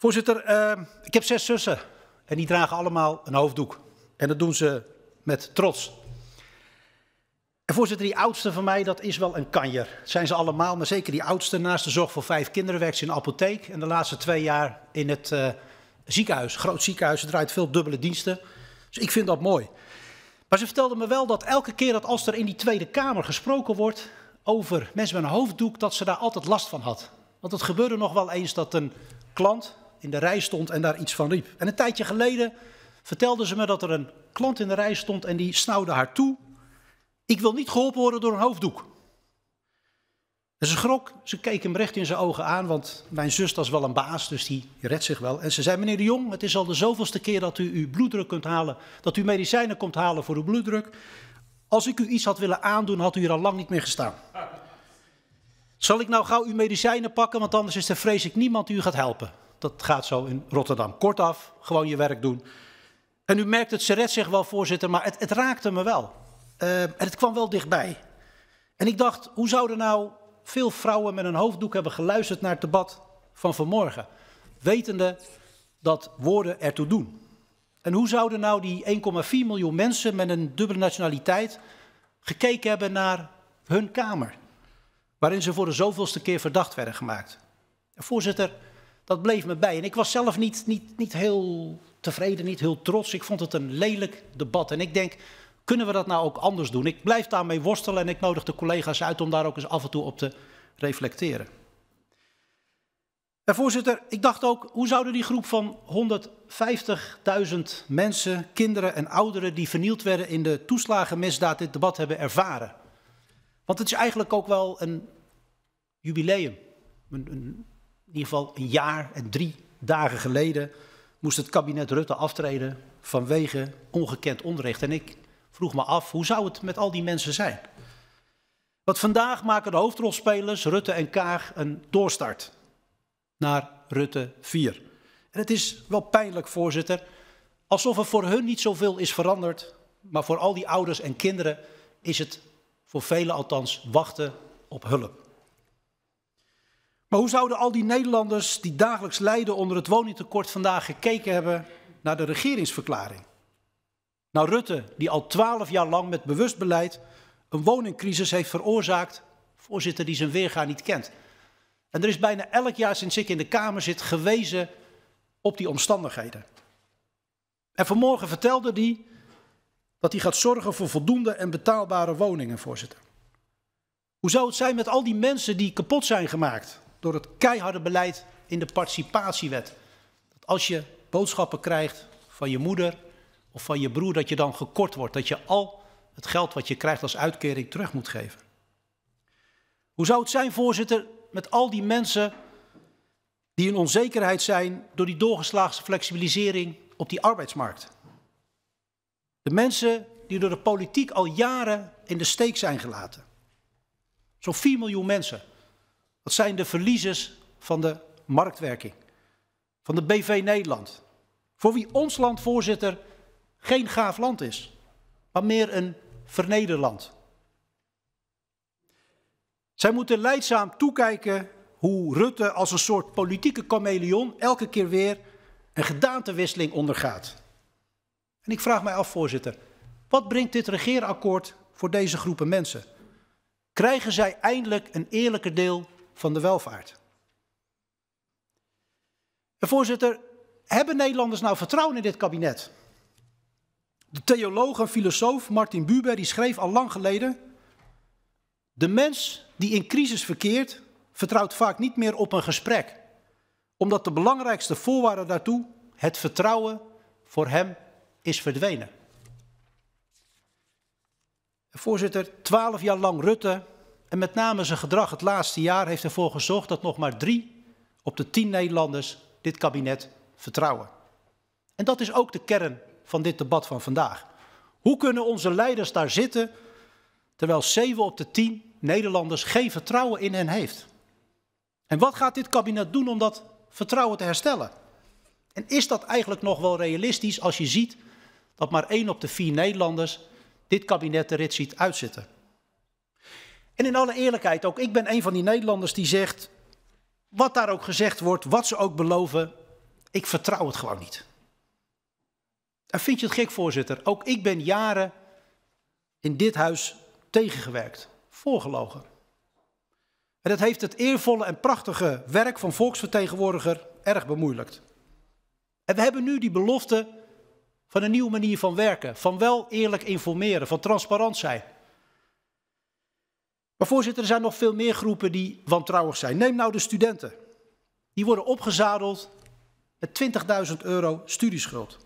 Voorzitter, ehm, ik heb zes zussen en die dragen allemaal een hoofddoek. En dat doen ze met trots. En voorzitter, die oudste van mij, dat is wel een kanjer. Dat zijn ze allemaal, maar zeker die oudste. Naast de zorg voor vijf kinderen werkt ze in de apotheek. En de laatste twee jaar in het eh, ziekenhuis, groot ziekenhuis. Ze draait veel dubbele diensten. Dus ik vind dat mooi. Maar ze vertelde me wel dat elke keer dat als er in die Tweede Kamer gesproken wordt over mensen met een hoofddoek, dat ze daar altijd last van had. Want het gebeurde nog wel eens dat een klant in de rij stond en daar iets van riep. En een tijdje geleden vertelde ze me dat er een klant in de rij stond en die snauwde haar toe. Ik wil niet geholpen worden door een hoofddoek. En ze schrok, ze keek hem recht in zijn ogen aan, want mijn zus was wel een baas, dus die redt zich wel. En ze zei, meneer de Jong, het is al de zoveelste keer dat u uw bloeddruk kunt halen, dat u medicijnen komt halen voor uw bloeddruk. Als ik u iets had willen aandoen, had u hier al lang niet meer gestaan. Zal ik nou gauw uw medicijnen pakken, want anders is er vrees ik niemand die u gaat helpen. Dat gaat zo in Rotterdam kortaf. Gewoon je werk doen. En u merkt het Seret zich wel, voorzitter, maar het, het raakte me wel. Uh, en het kwam wel dichtbij. En ik dacht, hoe zouden nou veel vrouwen met een hoofddoek hebben geluisterd naar het debat van vanmorgen? Wetende dat woorden ertoe doen. En hoe zouden nou die 1,4 miljoen mensen met een dubbele nationaliteit gekeken hebben naar hun kamer? Waarin ze voor de zoveelste keer verdacht werden gemaakt. En voorzitter, dat bleef me bij. En ik was zelf niet, niet, niet heel tevreden, niet heel trots. Ik vond het een lelijk debat. En ik denk, kunnen we dat nou ook anders doen? Ik blijf daarmee worstelen en ik nodig de collega's uit om daar ook eens af en toe op te reflecteren. En voorzitter, ik dacht ook, hoe zouden die groep van 150.000 mensen, kinderen en ouderen die vernield werden in de toeslagenmisdaad dit debat hebben ervaren? Want het is eigenlijk ook wel een jubileum, een, in ieder geval een jaar en drie dagen geleden moest het kabinet Rutte aftreden vanwege ongekend onrecht. En ik vroeg me af, hoe zou het met al die mensen zijn? Want vandaag maken de hoofdrolspelers Rutte en Kaag een doorstart naar Rutte 4. En het is wel pijnlijk, voorzitter, alsof er voor hun niet zoveel is veranderd, maar voor al die ouders en kinderen is het voor velen althans wachten op hulp. Maar hoe zouden al die Nederlanders die dagelijks lijden onder het woningtekort vandaag gekeken hebben naar de regeringsverklaring? Nou, Rutte, die al twaalf jaar lang met bewust beleid een woningcrisis heeft veroorzaakt, voorzitter die zijn weerga niet kent. En er is bijna elk jaar sinds ik in de Kamer zit gewezen op die omstandigheden. En vanmorgen vertelde hij dat hij gaat zorgen voor voldoende en betaalbare woningen, voorzitter. Hoe zou het zijn met al die mensen die kapot zijn gemaakt door het keiharde beleid in de participatiewet. Dat als je boodschappen krijgt van je moeder of van je broer, dat je dan gekort wordt. Dat je al het geld wat je krijgt als uitkering terug moet geven. Hoe zou het zijn, voorzitter, met al die mensen die in onzekerheid zijn door die doorgeslagen flexibilisering op die arbeidsmarkt? De mensen die door de politiek al jaren in de steek zijn gelaten. Zo'n 4 miljoen mensen. Dat zijn de verliezers van de marktwerking. Van de BV Nederland. Voor wie ons land, voorzitter, geen gaaf land is. Maar meer een vernederland. Zij moeten leidzaam toekijken hoe Rutte als een soort politieke chameleon elke keer weer een gedaantewisseling ondergaat. En ik vraag mij af, voorzitter, wat brengt dit regeerakkoord voor deze groepen mensen? Krijgen zij eindelijk een eerlijker deel van de welvaart. En voorzitter, hebben Nederlanders nou vertrouwen in dit kabinet? De theoloog en filosoof Martin Buber die schreef al lang geleden: De mens die in crisis verkeert, vertrouwt vaak niet meer op een gesprek, omdat de belangrijkste voorwaarde daartoe, het vertrouwen, voor hem is verdwenen. Voorzitter, twaalf jaar lang Rutte en met name zijn gedrag het laatste jaar heeft ervoor gezorgd dat nog maar drie op de tien Nederlanders dit kabinet vertrouwen. En dat is ook de kern van dit debat van vandaag. Hoe kunnen onze leiders daar zitten terwijl zeven op de tien Nederlanders geen vertrouwen in hen heeft? En wat gaat dit kabinet doen om dat vertrouwen te herstellen? En is dat eigenlijk nog wel realistisch als je ziet dat maar 1 op de vier Nederlanders dit kabinet de rit ziet uitzitten? En in alle eerlijkheid ook, ik ben een van die Nederlanders die zegt, wat daar ook gezegd wordt, wat ze ook beloven, ik vertrouw het gewoon niet. En vind je het gek, voorzitter? Ook ik ben jaren in dit huis tegengewerkt, voorgelogen. En dat heeft het eervolle en prachtige werk van volksvertegenwoordiger erg bemoeilijkt. En we hebben nu die belofte van een nieuwe manier van werken, van wel eerlijk informeren, van transparant zijn. Maar voorzitter, er zijn nog veel meer groepen die wantrouwig zijn. Neem nou de studenten. Die worden opgezadeld met 20.000 euro studieschuld.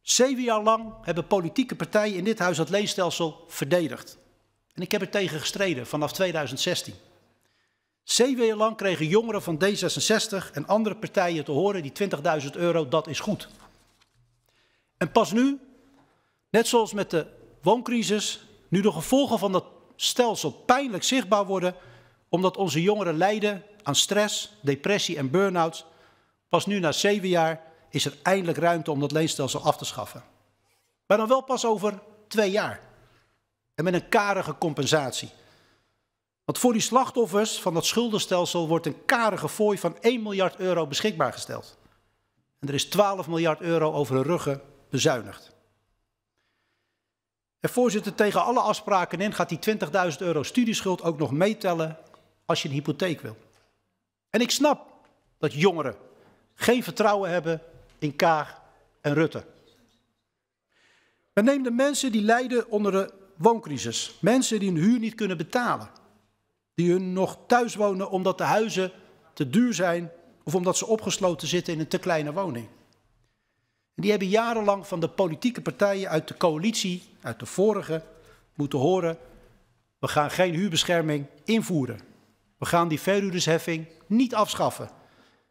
Zeven jaar lang hebben politieke partijen in dit huis dat leenstelsel verdedigd. En ik heb er tegen gestreden vanaf 2016. Zeven jaar lang kregen jongeren van D66 en andere partijen te horen die 20.000 euro, dat is goed. En pas nu, net zoals met de wooncrisis, nu de gevolgen van dat stelsel pijnlijk zichtbaar worden, omdat onze jongeren lijden aan stress, depressie en burn-out. Pas nu na zeven jaar is er eindelijk ruimte om dat leenstelsel af te schaffen. Maar dan wel pas over twee jaar. En met een karige compensatie. Want voor die slachtoffers van dat schuldenstelsel wordt een karige fooi van 1 miljard euro beschikbaar gesteld. En er is 12 miljard euro over hun ruggen bezuinigd. En voorzitter, tegen alle afspraken in gaat die 20.000 euro studieschuld ook nog meetellen als je een hypotheek wil. En ik snap dat jongeren geen vertrouwen hebben in Kaag en Rutte. We nemen de mensen die lijden onder de wooncrisis. Mensen die hun huur niet kunnen betalen. Die hun nog thuis wonen omdat de huizen te duur zijn of omdat ze opgesloten zitten in een te kleine woning die hebben jarenlang van de politieke partijen uit de coalitie, uit de vorige, moeten horen: we gaan geen huurbescherming invoeren. We gaan die verhuurdersheffing niet afschaffen.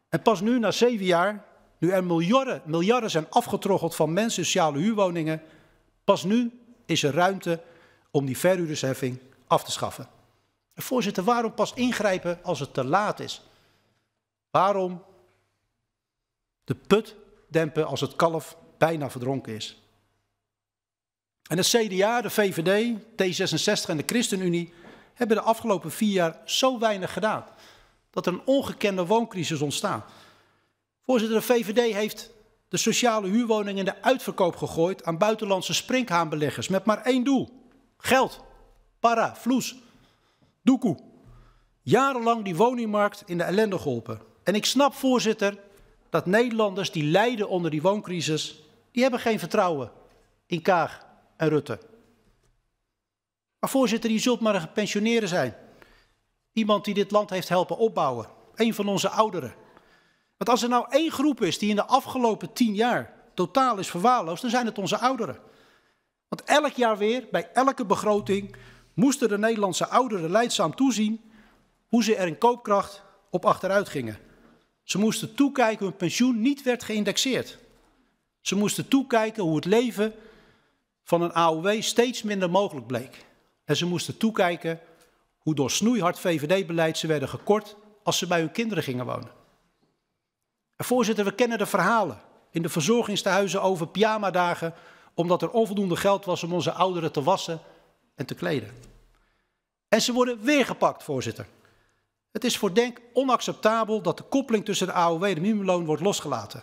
En pas nu, na zeven jaar, nu er miljarden, miljarden zijn afgetroggeld van mensen sociale huurwoningen, pas nu is er ruimte om die verhuurdersheffing af te schaffen. voorzitter, waarom pas ingrijpen als het te laat is? Waarom de put dempen als het kalf bijna verdronken is. En het CDA, de VVD, T66 en de ChristenUnie hebben de afgelopen vier jaar zo weinig gedaan dat er een ongekende wooncrisis ontstaat. Voorzitter, de VVD heeft de sociale huurwoning in de uitverkoop gegooid aan buitenlandse sprinkhaanbeleggers met maar één doel. Geld, para, vloes, doekoe. Jarenlang die woningmarkt in de ellende geholpen. En ik snap, voorzitter, dat Nederlanders die lijden onder die wooncrisis, die hebben geen vertrouwen in Kaag en Rutte. Maar voorzitter, je zult maar een gepensioneerde zijn. Iemand die dit land heeft helpen opbouwen. Een van onze ouderen. Want als er nou één groep is die in de afgelopen tien jaar totaal is verwaarloosd, dan zijn het onze ouderen. Want elk jaar weer, bij elke begroting, moesten de Nederlandse ouderen leidzaam toezien hoe ze er in koopkracht op achteruit gingen. Ze moesten toekijken hoe hun pensioen niet werd geïndexeerd. Ze moesten toekijken hoe het leven van een AOW steeds minder mogelijk bleek. En ze moesten toekijken hoe door snoeihard VVD-beleid ze werden gekort als ze bij hun kinderen gingen wonen. En voorzitter, we kennen de verhalen in de verzorgingstehuizen over pyjamadagen omdat er onvoldoende geld was om onze ouderen te wassen en te kleden. En ze worden weer gepakt, voorzitter. Het is voor Denk onacceptabel dat de koppeling tussen de AOW en het minimumloon wordt losgelaten.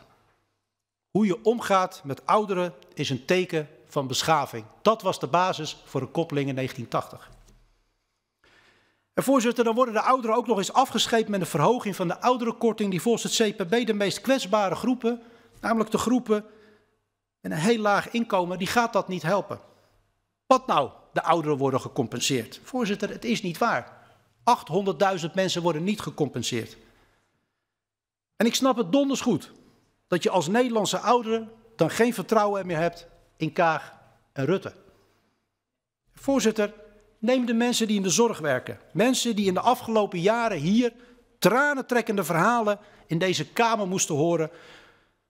Hoe je omgaat met ouderen is een teken van beschaving. Dat was de basis voor de koppeling in 1980. En voorzitter, dan worden de ouderen ook nog eens afgescheept met een verhoging van de ouderenkorting die volgens het CPB de meest kwetsbare groepen, namelijk de groepen met een heel laag inkomen, die gaat dat niet helpen. Wat nou, de ouderen worden gecompenseerd? Voorzitter, het is niet waar. 800.000 mensen worden niet gecompenseerd. En ik snap het donders goed dat je als Nederlandse ouderen dan geen vertrouwen meer hebt in Kaag en Rutte. Voorzitter, neem de mensen die in de zorg werken. Mensen die in de afgelopen jaren hier tranentrekkende verhalen in deze Kamer moesten horen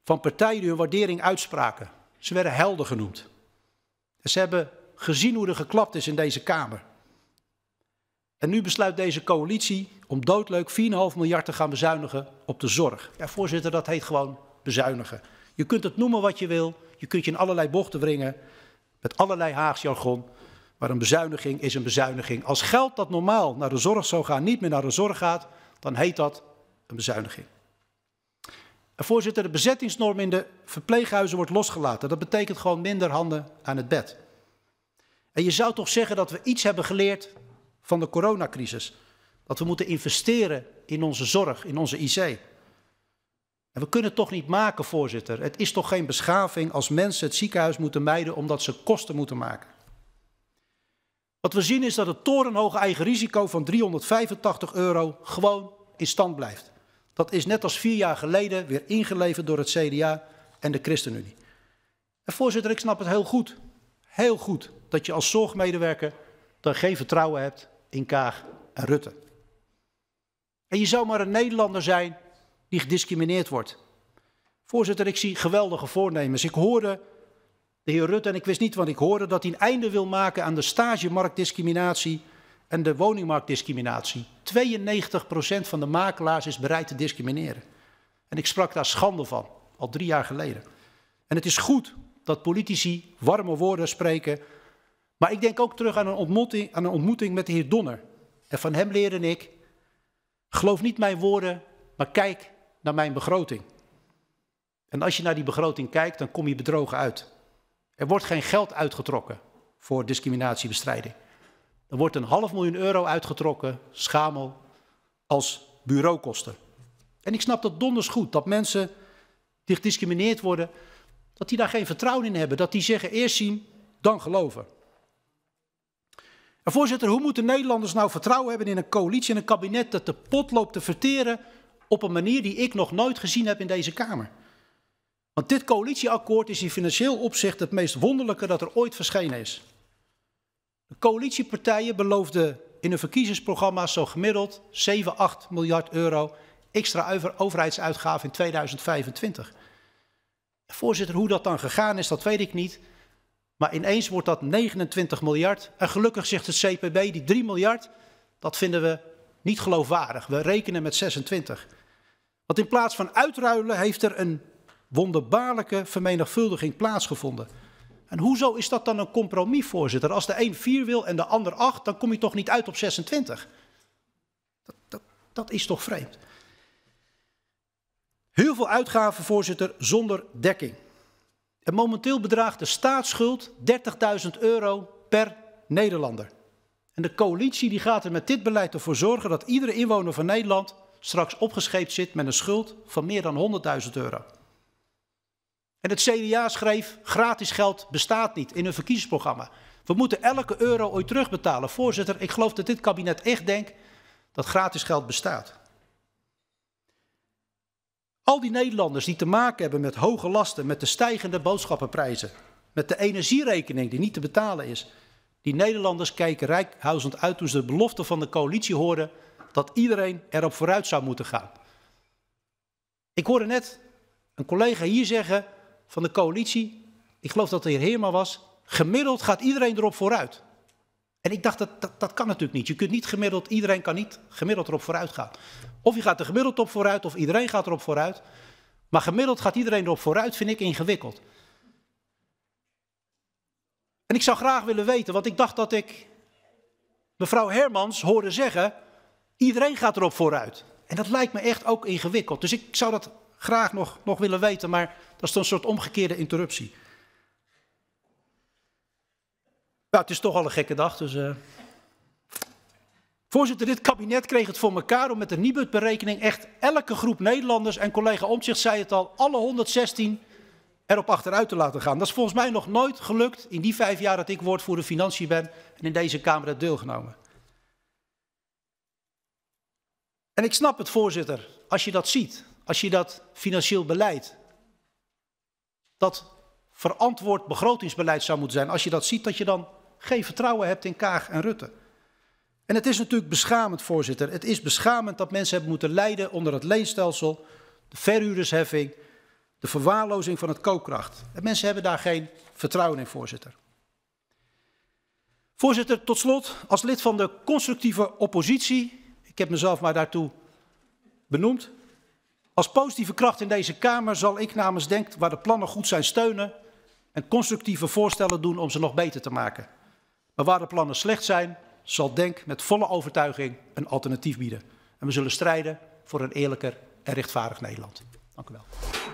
van partijen die hun waardering uitspraken. Ze werden helden genoemd. ze hebben gezien hoe er geklapt is in deze Kamer. En nu besluit deze coalitie om doodleuk 4,5 miljard te gaan bezuinigen op de zorg. Ja, voorzitter, dat heet gewoon bezuinigen. Je kunt het noemen wat je wil, je kunt je in allerlei bochten wringen, met allerlei Haags jargon. Maar een bezuiniging is een bezuiniging. Als geld dat normaal naar de zorg zou gaan, niet meer naar de zorg gaat, dan heet dat een bezuiniging. En voorzitter, de bezettingsnorm in de verpleeghuizen wordt losgelaten. Dat betekent gewoon minder handen aan het bed. En je zou toch zeggen dat we iets hebben geleerd van de coronacrisis. Dat we moeten investeren in onze zorg, in onze IC. En we kunnen het toch niet maken, voorzitter. Het is toch geen beschaving als mensen het ziekenhuis moeten mijden omdat ze kosten moeten maken. Wat we zien is dat het torenhoge eigen risico van 385 euro gewoon in stand blijft. Dat is net als vier jaar geleden weer ingeleverd door het CDA en de ChristenUnie. En voorzitter, ik snap het heel goed. Heel goed dat je als zorgmedewerker dan geen vertrouwen hebt in Kaag en Rutte. En je zou maar een Nederlander zijn die gediscrimineerd wordt. Voorzitter, ik zie geweldige voornemens. Ik hoorde de heer Rutte, en ik wist niet, want ik hoorde dat hij een einde wil maken aan de stagemarktdiscriminatie en de woningmarktdiscriminatie. 92% van de makelaars is bereid te discrimineren. En ik sprak daar schande van, al drie jaar geleden. En het is goed dat politici warme woorden spreken maar ik denk ook terug aan een ontmoeting, aan een ontmoeting met de heer Donner. En van hem leerde ik, geloof niet mijn woorden, maar kijk naar mijn begroting. En als je naar die begroting kijkt, dan kom je bedrogen uit. Er wordt geen geld uitgetrokken voor discriminatiebestrijding. Er wordt een half miljoen euro uitgetrokken, schamel, als bureaukosten. En ik snap dat donders goed, dat mensen die gediscrimineerd worden, dat die daar geen vertrouwen in hebben. Dat die zeggen eerst zien, dan geloven voorzitter, hoe moeten Nederlanders nou vertrouwen hebben in een coalitie en een kabinet dat de pot loopt te verteren op een manier die ik nog nooit gezien heb in deze Kamer? Want dit coalitieakkoord is in financieel opzicht het meest wonderlijke dat er ooit verschenen is. De coalitiepartijen beloofden in hun verkiezingsprogramma's zo gemiddeld 7,8 miljard euro extra overheidsuitgaven in 2025. Voorzitter, hoe dat dan gegaan is, dat weet ik niet. Maar ineens wordt dat 29 miljard. En gelukkig zegt het CPB, die 3 miljard, dat vinden we niet geloofwaardig. We rekenen met 26. Want in plaats van uitruilen heeft er een wonderbaarlijke vermenigvuldiging plaatsgevonden. En hoezo is dat dan een compromis, voorzitter? Als de een 4 wil en de ander 8, dan kom je toch niet uit op 26? dat, dat is toch vreemd? Heel veel uitgaven, voorzitter, zonder dekking. En momenteel bedraagt de staatsschuld 30.000 euro per Nederlander. En de coalitie die gaat er met dit beleid ervoor zorgen dat iedere inwoner van Nederland straks opgescheept zit met een schuld van meer dan 100.000 euro. En het CDA schreef: gratis geld bestaat niet in hun verkiezingsprogramma. We moeten elke euro ooit terugbetalen. Voorzitter, ik geloof dat dit kabinet echt denkt dat gratis geld bestaat. Al die Nederlanders die te maken hebben met hoge lasten, met de stijgende boodschappenprijzen, met de energierekening die niet te betalen is. Die Nederlanders keken rijkhuizend uit toen ze de belofte van de coalitie hoorden dat iedereen erop vooruit zou moeten gaan. Ik hoorde net een collega hier zeggen van de coalitie, ik geloof dat de heer Heerma was, gemiddeld gaat iedereen erop vooruit. En ik dacht, dat, dat, kan natuurlijk niet. Je kunt niet gemiddeld, iedereen kan niet gemiddeld erop vooruit gaan. Of je gaat er gemiddeld op vooruit, of iedereen gaat erop vooruit. Maar gemiddeld gaat iedereen erop vooruit, vind ik ingewikkeld. En ik zou graag willen weten, want ik dacht dat ik mevrouw Hermans hoorde zeggen, iedereen gaat erop vooruit. En dat lijkt me echt ook ingewikkeld. Dus ik zou dat graag nog, nog willen weten, maar dat is een soort omgekeerde interruptie. het is toch al een gekke dag, dus... Eh. Voorzitter, dit kabinet kreeg het voor elkaar om met de Nibud-berekening echt elke groep Nederlanders, en collega Omtzigt zei het al, alle 116 erop achteruit te laten gaan. Dat is volgens mij nog nooit gelukt in die vijf jaar dat ik woordvoerder financiën ben en in deze Kamer heb deelgenomen. En ik snap het, voorzitter, als je dat ziet, als je dat financieel beleid, dat verantwoord begrotingsbeleid zou moeten zijn, als je dat ziet, dat je dan geen vertrouwen hebt in Kaag en Rutte. En het is natuurlijk beschamend, voorzitter. Het is beschamend dat mensen hebben moeten lijden onder het leenstelsel, de verhuurdersheffing, de verwaarlozing van het koopkracht. En mensen hebben daar geen vertrouwen in, voorzitter. Voorzitter, tot slot, als lid van de constructieve oppositie, ik heb mezelf maar daartoe benoemd, als positieve kracht in deze Kamer zal ik namens Denk waar de plannen goed zijn steunen en constructieve voorstellen doen om ze nog beter te maken. Maar waar de plannen slecht zijn, zal DENK met volle overtuiging een alternatief bieden. En we zullen strijden voor een eerlijker en rechtvaardig Nederland. Dank u wel.